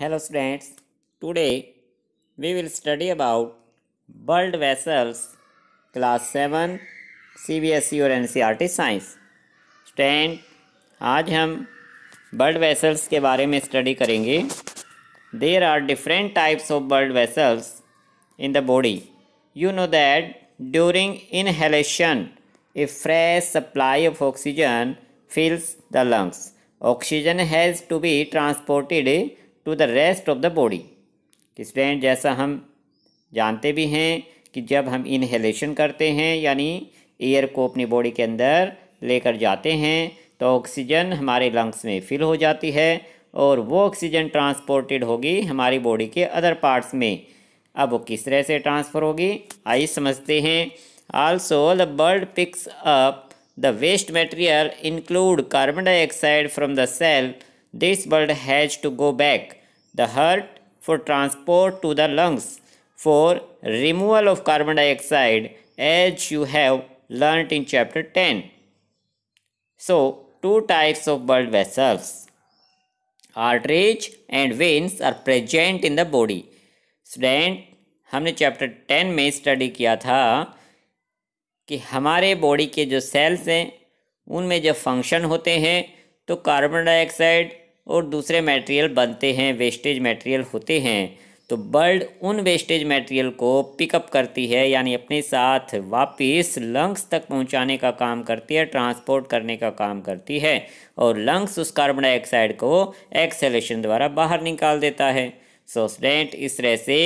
Hello students, today we will study about blood vessels class 7 CBSE और NCERT science stand आज हम blood vessels के बारे में स्टडी करेंगे there are different types of blood vessels in the body you know that during inhalation a fresh supply of oxygen fills the lungs. Oxygen has to be transported to the rest of the body student जैसा हम जानते भी हैं कि जब हम inhalation करते हैं यानी एयर को अपनी बॉडी के अंदर लेकर जाते हैं तो ऑक्सीजन हमारे लंग्स में फिल हो जाती है और वो ऑक्सीजन ट्रांसपोर्टेड होगी हमारी बॉडी के अदर पार्ट्स में अब वो किस तरह से ट्रांसफ़र होगी आइए समझते हैं also the bird picks up the waste material include carbon dioxide from the cell This bird has to go back the heart for transport to the lungs for removal of carbon dioxide as you have learnt in chapter 10. So, two types of blood vessels. Arteries and veins are present in the body. Student हमने chapter ten में study किया था कि हमारे body के जो sales हैं उनमें जब फंक्शन होते हैं तो कार्बन डाइऑक्साइड और दूसरे मटेरियल बनते हैं वेस्टेज मटेरियल होते हैं तो बर्ड उन वेस्टेज मटेरियल को पिकअप करती है यानी अपने साथ वापस लंग्स तक पहुंचाने का काम करती है ट्रांसपोर्ट करने का काम करती है और लंग्स उस कार्बन डाइऑक्साइड को एक्सेलेशन द्वारा बाहर निकाल देता है सो स्टूडेंट इस तरह से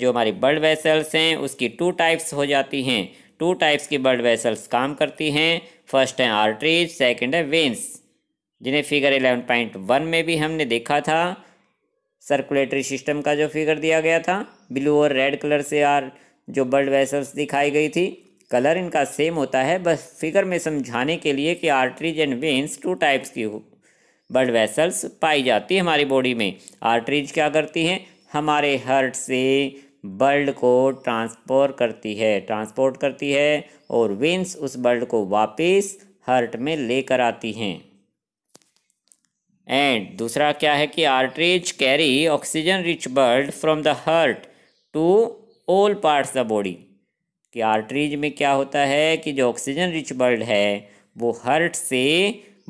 जो हमारी बर्ड वेसल्स हैं उसकी टू टाइप्स हो जाती हैं टू टाइप्स की बर्ड वेसल्स काम करती हैं फर्स्ट है आर्टरीज सेकेंड है वेंस जिन्हें फिगर एलेवन पॉइंट वन में भी हमने देखा था सर्कुलेटरी सिस्टम का जो फिगर दिया गया था ब्लू और रेड कलर से आर जो ब्लड वेसल्स दिखाई गई थी कलर इनका सेम होता है बस फिगर में समझाने के लिए कि arteries and veins two types की ब्लड वेसल्स पाई जाती है हमारी बॉडी में आर्टरीज क्या करती हैं हमारे हर्ट से ब्लड को ट्रांसपोर्ट करती है ट्रांसपोर्ट करती है और वेंस उस ब्लड को वापस हर्ट में लेकर आती हैं एंड दूसरा क्या है कि arteries carry oxygen rich blood from the heart to all parts the body कि आर्टरीज में क्या होता है कि जो ऑक्सीजन रिच ब्लड है वो हर्ट से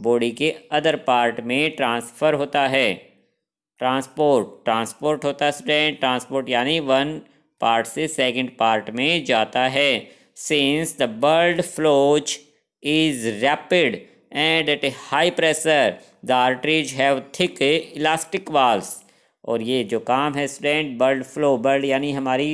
बॉडी के अदर पार्ट में ट्रांसफ़र होता है ट्रांसपोर्ट ट्रांसपोर्ट होता है स्टूडेंट ट्रांसपोर्ट यानी वन पार्ट से सेकंड पार्ट में जाता है since the blood flows is rapid and at a high pressure the arteries have thick elastic walls और ये जो काम है स्टूडेंट ब्लड फ्लो ब्लड यानी हमारी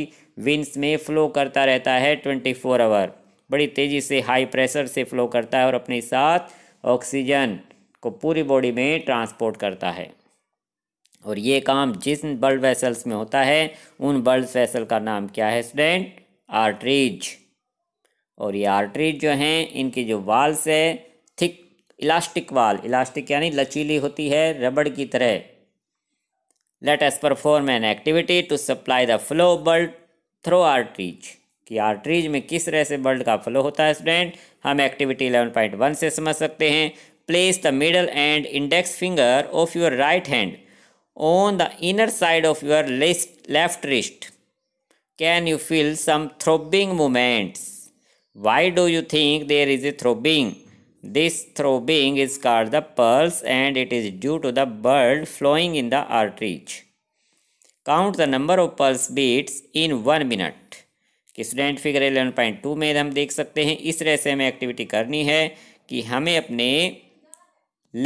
विंस में फ़्लो करता रहता है ट्वेंटी फोर आवर बड़ी तेज़ी से हाई प्रेशर से फ़्लो करता है और अपने साथ ऑक्सीजन को पूरी बॉडी में ट्रांसपोर्ट करता है और ये काम जिन ब्लड वेसल्स में होता है उन ब्लड वेसल का नाम क्या है स्टूडेंट आर्टरीज और ये आर्टरीज जो हैं इनके जो वाल्स है इलास्टिक वाल इलास्टिक यानी लचीली होती है रबड़ की तरह let's perform an activity to supply the flow blood through arteries कि आर्ट्रीज में किस तरह से बल्ड का फ्लो होता है स्टूडेंट हम एक्टिविटी इलेवन पॉइंट वन से समझ सकते हैं place the middle and index finger of your right hand on the inner side of your lest left wrist can you feel some throbbing moments why do you think there is a throbbing this being is called the pulse and it is due to the blood flowing in the arteries count the number of pulse beats in one minute कि student figure eleven point two में हम देख सकते हैं इस तरह से हमें एक्टिविटी करनी है कि हमें अपने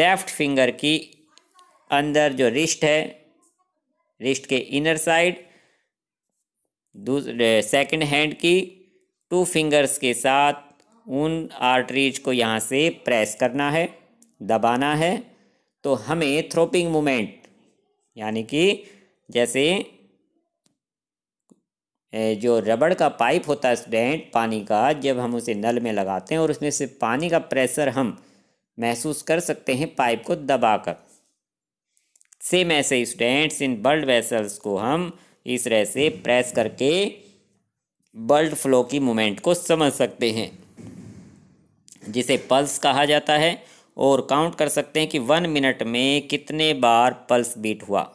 लेफ्ट फिंगर की अंदर जो रिस्ट है रिस्ट के इनर साइड दूसरे सेकेंड हैंड की टू फिंगर्स के साथ उन आर्टरीज को यहाँ से प्रेस करना है दबाना है तो हमें थ्रोपिंग मूमेंट यानी कि जैसे जो रबड़ का पाइप होता है स्टूडेंट पानी का जब हम उसे नल में लगाते हैं और उसमें से पानी का प्रेशर हम महसूस कर सकते हैं पाइप को दबाकर सेम ऐसे स्टूडेंट्स इन बल्ड वेसल्स को हम इस तरह से प्रेस करके बल्ड फ्लो की मोमेंट को समझ सकते हैं जिसे पल्स कहा जाता है और काउंट कर सकते हैं कि वन मिनट में कितने बार पल्स बीट हुआ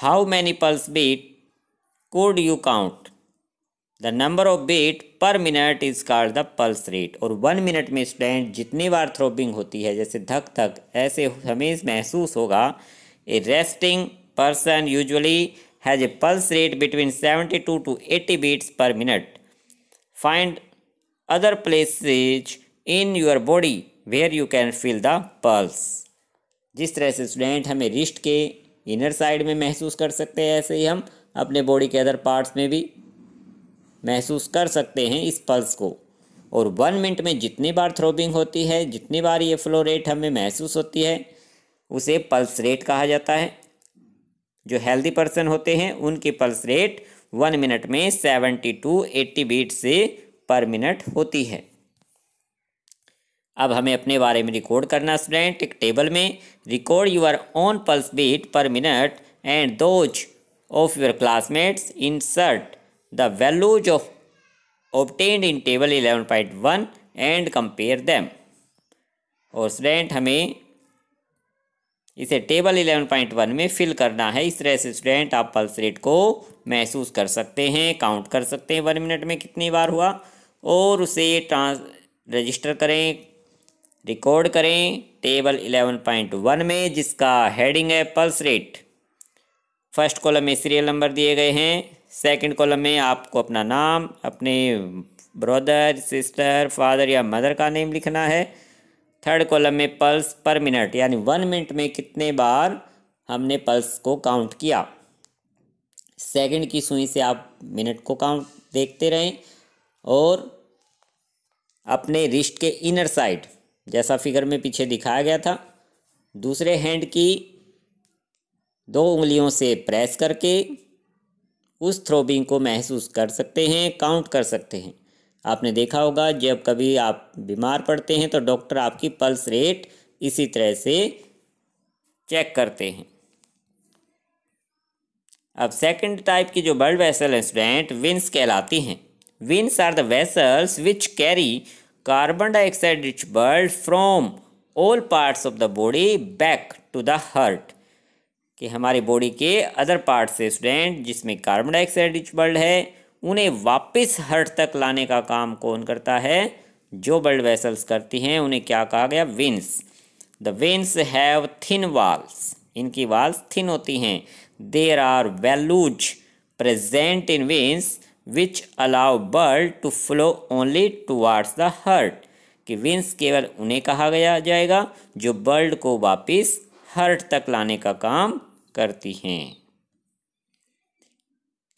how many pulse beat could you count the number of beat per minute is called the pulse rate और वन मिनट में स्टैंड जितनी बार थ्रोबिंग होती है जैसे धक धक ऐसे हमें महसूस होगा a resting person usually has a pulse rate between seventy two to eighty beats per minute find other places in your body where you can feel the pulse जिस तरह से स्टूडेंट हमें रिस्ट के इनर साइड में महसूस कर सकते हैं ऐसे ही हम अपने बॉडी के अदर पार्ट्स में भी महसूस कर सकते हैं इस पल्स को और वन मिनट में जितनी बार थ्रोबिंग होती है जितनी बार ये फ्लो रेट हमें महसूस होती है उसे पल्स रेट कहा जाता है जो हेल्दी पर्सन होते हैं उनकी पल्स रेट वन मिनट में सेवेंटी टू एट्टी बीट से पर मिनट होती है अब हमें अपने बारे में रिकॉर्ड करना स्टूडेंट एक टेबल में record your own pulse beat per minute and those of your classmates insert the values of obtained in table eleven point one and compare them और स्टूडेंट हमें इसे टेबल 11.1 में फिल करना है इस तरह से स्टूडेंट आप पल्स रेट को महसूस कर सकते हैं काउंट कर सकते हैं वन मिनट में कितनी बार हुआ और उसे ट्रांस रजिस्टर करें रिकॉर्ड करें टेबल 11.1 में जिसका हेडिंग है पल्स रेट फर्स्ट कॉलम में सीरियल नंबर दिए गए हैं सेकंड कॉलम में आपको अपना नाम अपने ब्रदर सिस्टर फादर या मदर का नेम लिखना है थर्ड कॉलम में पल्स पर मिनट यानी वन मिनट में कितने बार हमने पल्स को काउंट किया सेकंड की सुई से आप मिनट को काउंट देखते रहें और अपने रिस्ट के इनर साइड जैसा फिगर में पीछे दिखाया गया था दूसरे हैंड की दो उंगलियों से प्रेस करके उस थ्रोबिंग को महसूस कर सकते हैं काउंट कर सकते हैं आपने देखा होगा जब कभी आप बीमार पड़ते हैं तो डॉक्टर आपकी पल्स रेट इसी तरह से चेक करते हैं अब सेकंड टाइप की जो ब्लड वेसल हैं स्टूडेंट विन्स कहलाती हैं veins are the vessels which carry carbon dioxide rich blood from all parts of the body back to the heart कि हमारी बॉडी के अदर पार्ट्स से स्टूडेंट जिसमें कार्बन डाइऑक्साइड रिच ब्लड है उन्हें वापस हर्ट तक लाने का काम कौन करता है जो ब्लड वेसल्स करती हैं उन्हें क्या कहा गया veins the veins have thin walls इनकी वाल्स थिन होती हैं there are valves present in veins which allow blood to flow only towards the heart कि विन्स केवल उन्हें कहा गया जाएगा जो ब्लड को वापस हर्ट तक लाने का काम करती हैं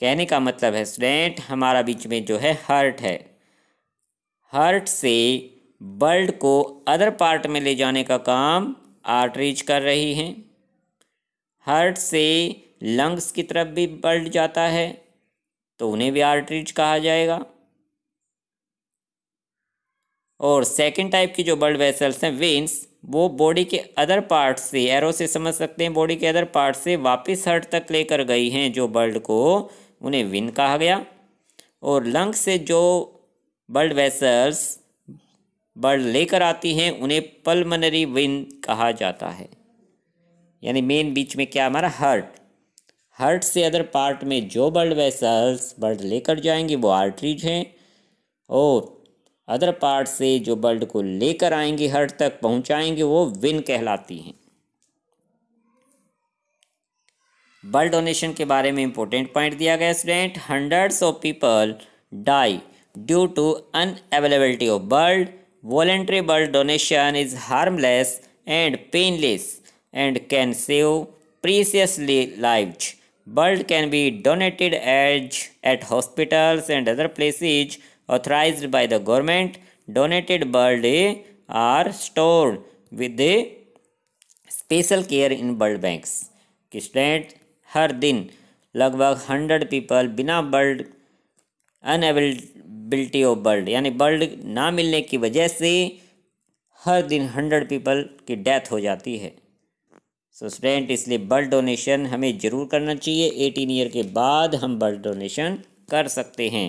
कहने का मतलब है स्टूडेंट हमारा बीच में जो है हर्ट है हर्ट से बल्ड को अदर पार्ट में ले जाने का काम आर्टरीज कर रही हैं हर्ट से लंग्स की तरफ भी बल्ड जाता है तो उन्हें भी आर्टरीज कहा जाएगा और सेकंड टाइप की जो ब्लड वेसल्स हैं वेन्स वो बॉडी के अदर पार्ट से एरो से समझ सकते हैं बॉडी के अदर पार्ट से वापस हर्ट तक लेकर गई हैं जो ब्लड को उन्हें विन कहा गया और लंग से जो ब्लड वेसल्स ब्लड लेकर आती हैं उन्हें पल्मोनरी विन कहा जाता है यानी मेन बीच में क्या हमारा हार्ट हार्ट से अदर पार्ट में जो ब्लड वेसल्स ब्लड लेकर जाएंगे वो आर्टरीज हैं और अदर पार्ट से जो ब्लड को लेकर आएंगे हार्ट तक पहुंचाएंगे वो विन कहलाती हैं ब्लड डोनेशन के बारे में इंपॉर्टेंट पॉइंट दिया गया student hundreds of people die due to un unavailability of blood voluntary blood donation is harmless and painless and can save preciously lives blood can be donated as at hospitals and other places authorise by the government donated blood are store with special care in blood banks student हर दिन लगभग hundred people बिना bird inability of blood यानी bird ना मिलने की वजह से हर दिन हंड्रेड पीपल की डेथ हो जाती है सो स्टूडेंट इसलिए बर्ड डोनेशन हमें ज़रूर करना चाहिए एटीन ईयर के बाद हम बर्ड डोनेशन कर सकते हैं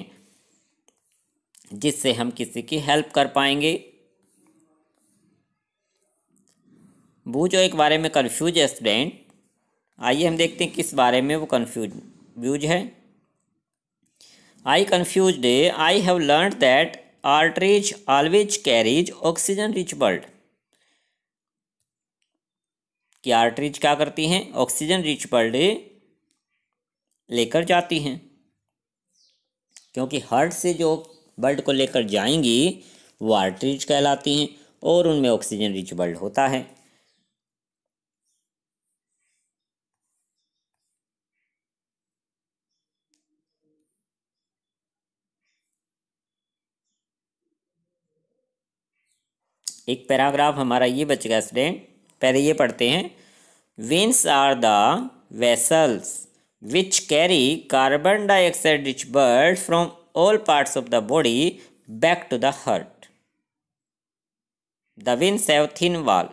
जिससे हम किसी की हेल्प कर पाएंगे बूझो एक बारे में कन्फ्यूज है स्टूडेंट आइए हम देखते हैं किस बारे में वो कन्फ्यूज व्यूज है I confuse I have learn that arteries always carries oxygen rich blood कि आर्टरीज क्या करती हैं ऑक्सीजन रिच बल्ड लेकर जाती हैं क्योंकि हार्ट से जो बल्ड को लेकर जाएंगी वो आर्टरीज कहलाती हैं और उनमें ऑक्सीजन रिच बल्ड होता है एक पैराग्राफ हमारा ये बचेगा स्टूडेंट पहले ये पढ़ते हैं veins are the vessels which carry carbon dioxide rich bird from all parts of the body back to the heart the veins have thin wall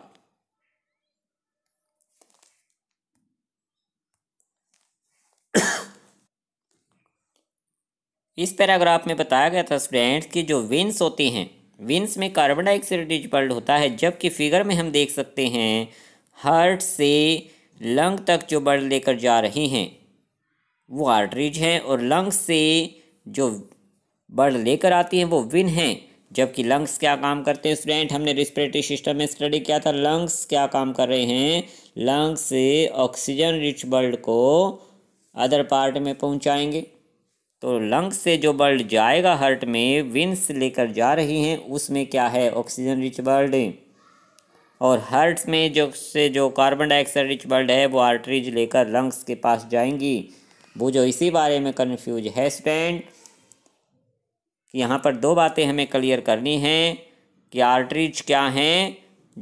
इस पैराग्राफ में बताया गया था स्टूडेंट्स कि जो विन्स होती हैं विंस में कार्बन डाइऑक्साइड डिजॉल्व होता है जबकि फिगर में हम देख सकते हैं हार्ट से लंग तक जो ब्लड लेकर जा रहे हैं वो आर्टरीज हैं और लंग्स से जो ब्लड लेकर आती हैं वो विन हैं जबकि लंग्स क्या काम करते हैं स्टूडेंट हमने रिस्पिरेटरी सिस्टम में स्टडी किया था लंग्स क्या काम कर रहे हैं लंग्स से ऑक्सीजन रिच ब्लड को अदर पार्ट में पहुंचाएंगे तो लंग्स से जो बल्ड जाएगा हर्ट में विंस लेकर जा रही हैं उसमें क्या है ऑक्सीजन रिच बल्ड और हर्ट्स में जो से जो कार्बन डाइऑक्साइड रिच बल्ड है वो आर्टरीज लेकर लंग्स के पास जाएंगी वो जो इसी बारे में कन्फ्यूज है स्टैंड यहाँ पर दो बातें हमें क्लियर करनी हैं कि आर्टरीज क्या हैं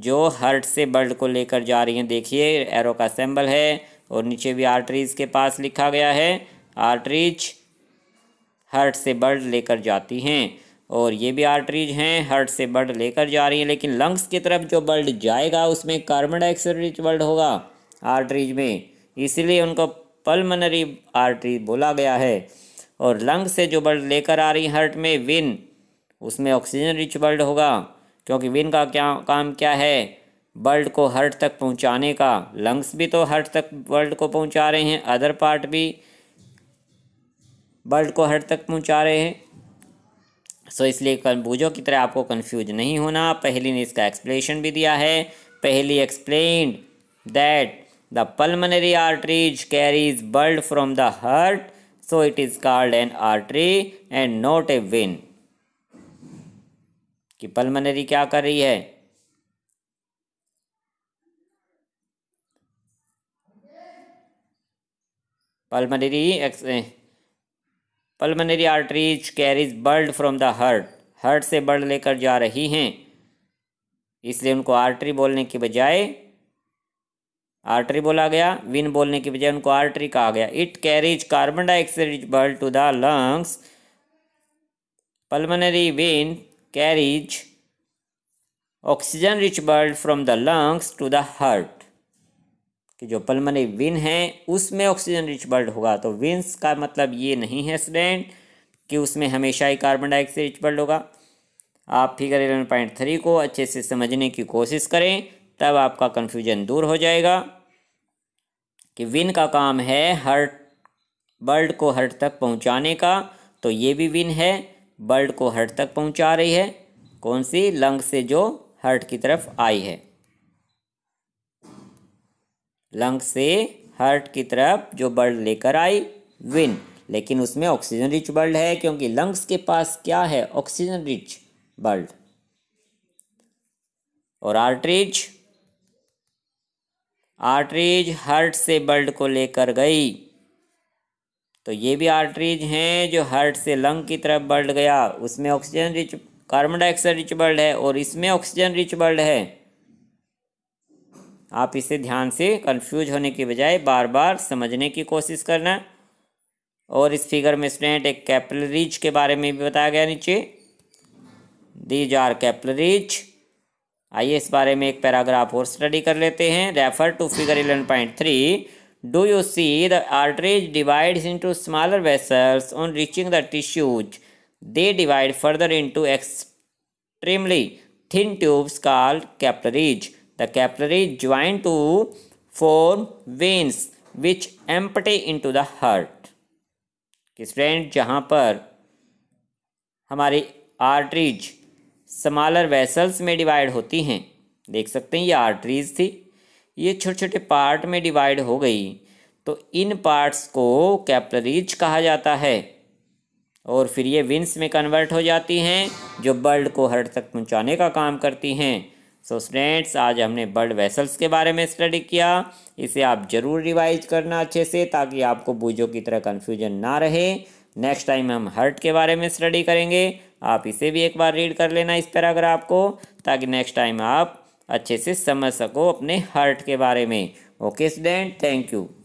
जो हर्ट से बल्ड को लेकर जा रही हैं देखिए एरो का सिंबल है और नीचे भी आर्टरीज के पास लिखा गया है आर्टरीज हर्ट से ब्लड लेकर जाती हैं और ये भी आर्टरीज हैं हर्ट से ब्लड लेकर जा रही हैं लेकिन लंग्स की तरफ जो ब्लड जाएगा उसमें कार्बन डाइऑक्साइड रिच ब्लड होगा आर्टरीज में इसलिए उनको पल्मोनरी आर्टरी बोला गया है और लंग से जो ब्लड लेकर आ रही हर्ट में विन उसमें ऑक्सीजन रिच ब्लड होगा क्योंकि विन का क्या काम क्या है ब्लड को हर्ट तक पहुंचाने का लंग्स भी तो हर्ट तक ब्लड को पहुंचा रहे हैं अदर पार्ट भी वर्ल्ड को हर तक पहुंचा रहे हैं सो इसलिए कंबूजों की तरह आपको कंफ्यूज नहीं होना पहली ने इसका एक्सप्लेनेशन भी दिया है Paheli explain that the pulmonary arteries carries blood from the heart so it is called an artery and not a vein कि पलमनरी क्या कर रही है पलमनरी एक्स pulmonary arteries carries bird from the heart heart से बर्ड लेकर जा रही हैं इसलिए उनको आर्टरी बोलने की बजाय आर्टरी बोला गया विन बोलने की बजाय उनको आर्टरी कहा गया it carries carbon dioxide bird to the lungs pulmonary vein carries oxygen rich bird from the lungs to the heart कि जो पलमरी विन है उसमें ऑक्सीजन रिच बर्ड होगा तो विन्स का मतलब ये नहीं है स्टूडेंट कि उसमें हमेशा ही कार्बन डाइऑक्साइड रिच बर्ड होगा आप फिगर एलेवन पॉइंट थ्री को अच्छे से समझने की कोशिश करें तब आपका कन्फ्यूजन दूर हो जाएगा कि विन का काम है हर बर्ड को हर्ट तक पहुँचाने का तो ये भी विन है बर्ड को हर्ट तक पहुँचा रही है कौन सी लंग से जो हर्ट की तरफ आई है लंग से हर्ट की तरफ जो बर्ड लेकर आई विन लेकिन उसमें ऑक्सीजन रिच बर्ड है क्योंकि लंग्स के पास क्या है ऑक्सीजन रिच बर्ड और आर्टरीज आर्टरीज हर्ट से बर्ड को लेकर गई तो ये भी आर्टरीज हैं जो हर्ट से लंग की तरफ बर्ड गया उसमें oxygen rich carbon dioxide rich bird है और इसमें ऑक्सीजन रिच बर्ड है आप इसे ध्यान से कंफ्यूज होने के बजाय बार बार समझने की कोशिश करना और इस फिगर में स्टूडेंट एक कैपलरीज के बारे में भी बताया गया नीचे दीज आर कैपलरीज आइए इस बारे में एक पैराग्राफ और स्टडी कर लेते हैं refer to figure eleven point three do you see the arteries divides into smaller vessels on reaching the tissues they divide further into extremely thin tubes called capillaries The capillary join to form veins which empty into the heart. कि friend जहाँ पर हमारी arteries smaller vessels में divide होती हैं देख सकते हैं ये आर्टरीज थी ये छोटे छोटे पार्ट में डिवाइड हो गई तो इन पार्ट्स को कैपलरीज कहा जाता है और फिर ये विंस में कन्वर्ट हो जाती हैं जो बल्ड को हर्ट तक पहुंचाने का काम करती हैं सो so स्टूडेंट्स आज हमने बर्ड वेसल्स के बारे में स्टडी किया इसे आप ज़रूर रिवाइज करना अच्छे से ताकि आपको बूझों की तरह कन्फ्यूजन ना रहे नेक्स्ट टाइम हम हर्ट के बारे में स्टडी करेंगे आप इसे भी एक बार रीड कर लेना इस पैराग्राफ को ताकि नेक्स्ट टाइम आप अच्छे से समझ सको अपने हर्ट के बारे में ओके स्टूडेंट थैंक यू